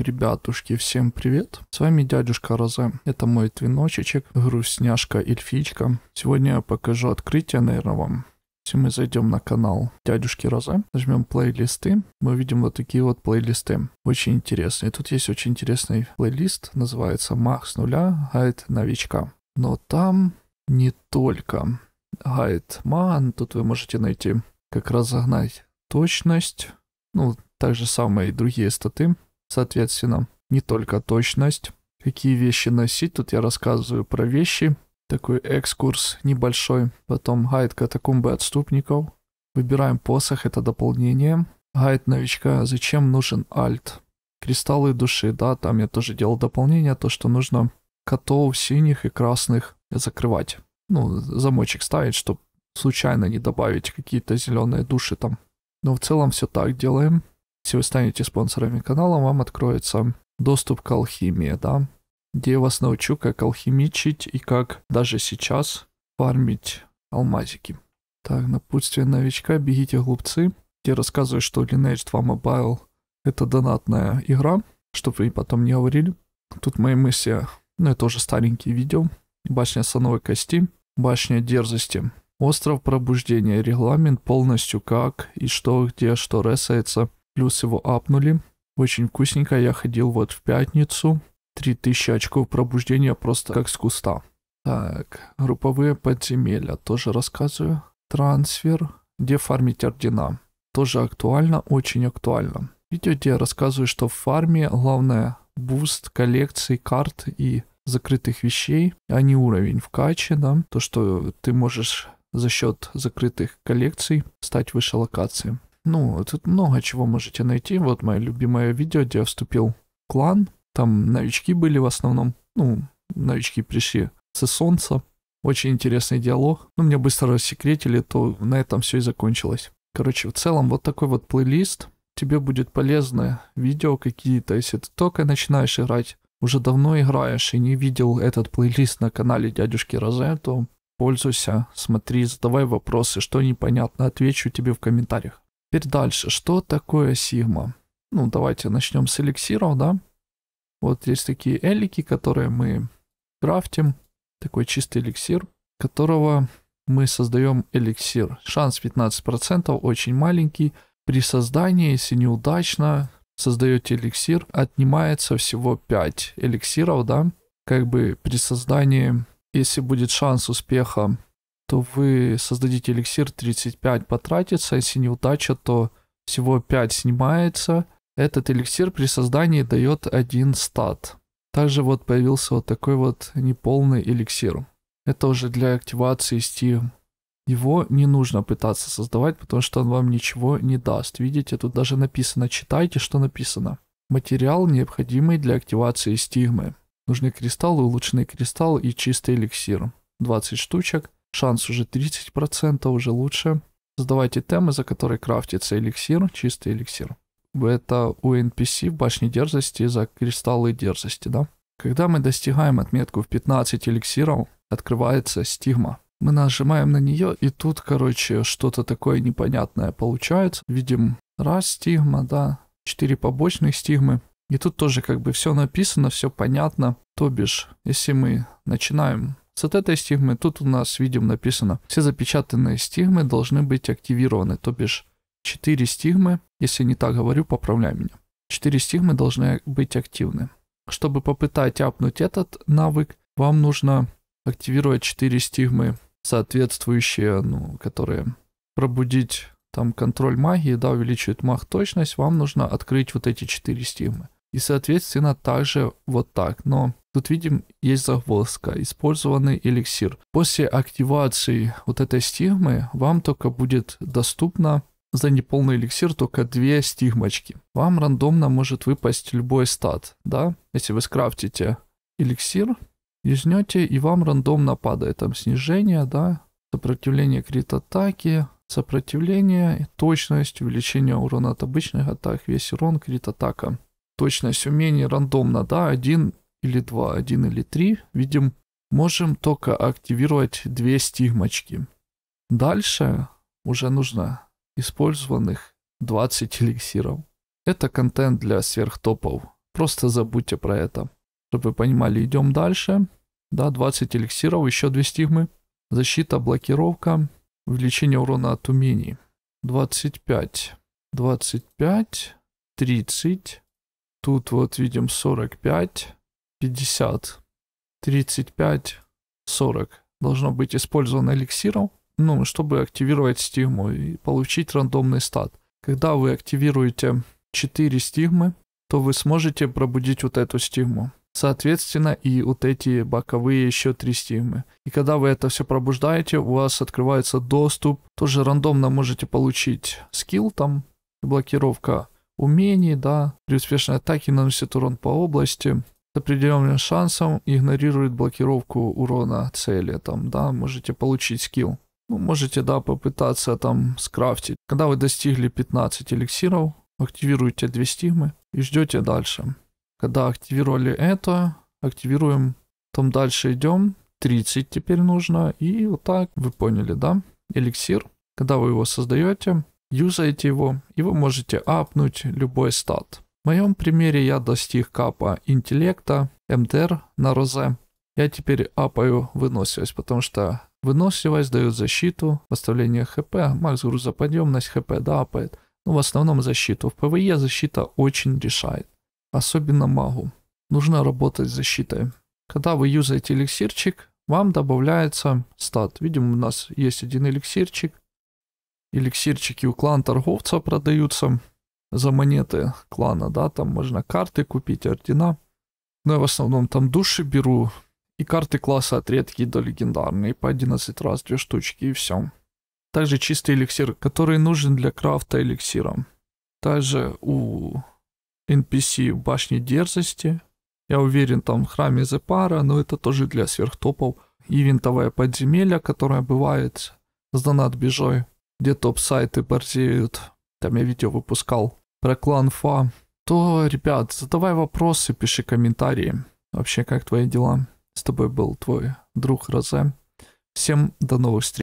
ребятушки, всем привет. С вами дядюшка Розе. Это мой твиночечек, грустняшка, эльфичка. Сегодня я покажу открытие, наверное, вам. Если мы зайдем на канал дядюшки Роза, нажмем плейлисты, мы увидим вот такие вот плейлисты. Очень интересные. Тут есть очень интересный плейлист, называется Мах с нуля, гайд новичка. Но там не только гайд ман, тут вы можете найти, как разогнать точность, ну, так же самое и другие статы. Соответственно, не только точность, какие вещи носить. Тут я рассказываю про вещи. Такой экскурс небольшой. Потом гайд катакомбы отступников. Выбираем посох, это дополнение. Гайд новичка, зачем нужен альт? Кристаллы души, да, там я тоже делал дополнение, то, что нужно котов синих и красных закрывать. Ну, замочек ставить, чтобы случайно не добавить какие-то зеленые души там. Но в целом все так делаем. Если вы станете спонсорами канала, вам откроется доступ к алхимии, да, где я вас научу, как алхимичить и как даже сейчас фармить алмазики. Так, напутствие новичка, бегите глупцы. где рассказываю, что Lineage 2 Mobile это донатная игра, чтобы вы потом не говорили. Тут мои мысли, ну это уже старенькие видео. Башня Сановой Кости, Башня Дерзости, Остров Пробуждения, регламент полностью как и что, где, что ресается, Плюс его апнули. Очень вкусненько. Я ходил вот в пятницу. 3000 очков пробуждения просто как с куста. Так, групповые подземелья. Тоже рассказываю. Трансфер. Где фармить ордена? Тоже актуально, очень актуально. Видео, где я рассказываю, что в фарме главное буст коллекций карт и закрытых вещей, а не уровень в каче, да, то, что ты можешь за счет закрытых коллекций стать выше локации. Ну, тут много чего можете найти. Вот мое любимое видео, где я вступил в клан. Там новички были в основном. Ну, новички пришли со солнца. Очень интересный диалог. Ну, меня быстро рассекретили, то на этом все и закончилось. Короче, в целом вот такой вот плейлист. Тебе будет полезно видео какие-то, если ты только начинаешь играть, уже давно играешь и не видел этот плейлист на канале дядюшки Розе, то пользуйся, смотри, задавай вопросы, что непонятно, отвечу тебе в комментариях. Теперь дальше. Что такое сигма? Ну, давайте начнем с эликсиров, да? Вот есть такие элики, которые мы крафтим. Такой чистый эликсир, которого мы создаем эликсир. Шанс 15% очень маленький. При создании, если неудачно, создаете эликсир, отнимается всего 5 эликсиров, да? Как бы при создании, если будет шанс успеха то вы создадите эликсир 35 потратится, если неудача, то всего 5 снимается. Этот эликсир при создании дает 1 стат. Также вот появился вот такой вот неполный эликсир. Это уже для активации Steam. Его не нужно пытаться создавать, потому что он вам ничего не даст. Видите, тут даже написано, читайте, что написано. Материал, необходимый для активации стигмы. Нужны кристаллы, улучшенный кристалл и чистый эликсир. 20 штучек. Шанс уже 30%, уже лучше. Создавайте темы, за которые крафтится эликсир, чистый эликсир. Это у NPC в башне дерзости за кристаллы дерзости, да? Когда мы достигаем отметку в 15 эликсиров, открывается стигма. Мы нажимаем на нее, и тут, короче, что-то такое непонятное получается. Видим раз стигма, да, 4 побочных стигмы. И тут тоже как бы все написано, все понятно. То бишь, если мы начинаем с от этой стигмы тут у нас видим написано, все запечатанные стигмы должны быть активированы, то бишь 4 стигмы, если не так говорю, поправляй меня. 4 стигмы должны быть активны. Чтобы попытать апнуть этот навык, вам нужно активировать 4 стигмы, соответствующие, ну, которые пробудить там контроль магии, да, увеличивает маг точность, вам нужно открыть вот эти 4 стигмы. И, соответственно, также вот так. Но Тут видим, есть загвоздка, использованный эликсир. После активации вот этой стигмы вам только будет доступно за неполный эликсир только две стигмочки. Вам рандомно может выпасть любой стат, да? Если вы скрафтите эликсир, изнете и вам рандомно падает там снижение, да? Сопротивление крит атаки, сопротивление, точность, увеличение урона от обычных атак, весь урон крит атака точность умений рандомно, да, один или два, один или три, видим, можем только активировать две стигмочки. Дальше уже нужно использованных 20 эликсиров. Это контент для сверхтопов. Просто забудьте про это. Чтобы вы понимали, идем дальше. Да, 20 эликсиров, еще две стигмы. Защита, блокировка, увеличение урона от умений. 25, 25, 30, Тут вот видим 45, 50, 35, 40. Должно быть использовано эликсиром, ну, чтобы активировать стигму и получить рандомный стат. Когда вы активируете 4 стигмы, то вы сможете пробудить вот эту стигму. Соответственно, и вот эти боковые еще три стигмы. И когда вы это все пробуждаете, у вас открывается доступ. Тоже рандомно можете получить скилл там, блокировка умений, да, при успешной атаке наносит урон по области с определенным шансом, игнорирует блокировку урона цели, там, да, можете получить скилл. Ну, можете, да, попытаться там скрафтить. Когда вы достигли 15 эликсиров, активируете две стигмы и ждете дальше. Когда активировали это, активируем, там дальше идем, 30 теперь нужно, и вот так, вы поняли, да, эликсир. Когда вы его создаете, юзаете его, и вы можете апнуть любой стат. В моем примере я достиг капа интеллекта, МТР на розе. Я теперь апаю выносливость, потому что выносливость дает защиту, восстановление хп, макс грузоподъемность, хп да, апает. Но в основном защиту. В ПВЕ защита очень решает. Особенно магу. Нужно работать с защитой. Когда вы юзаете эликсирчик, вам добавляется стат. Видимо, у нас есть один эликсирчик эликсирчики у клан торговца продаются за монеты клана, да, там можно карты купить, ордена. Но ну, я в основном там души беру, и карты класса от редки до легендарные по 11 раз две штучки и все. Также чистый эликсир, который нужен для крафта эликсира. Также у NPC башни дерзости. Я уверен, там в храме Зепара, но это тоже для сверхтопов. И винтовое подземелье, которое бывает с донат бежой где топ-сайты борзеют, там я видео выпускал про клан Фа, то, ребят, задавай вопросы, пиши комментарии. Вообще, как твои дела? С тобой был твой друг Розе. Всем до новых встреч.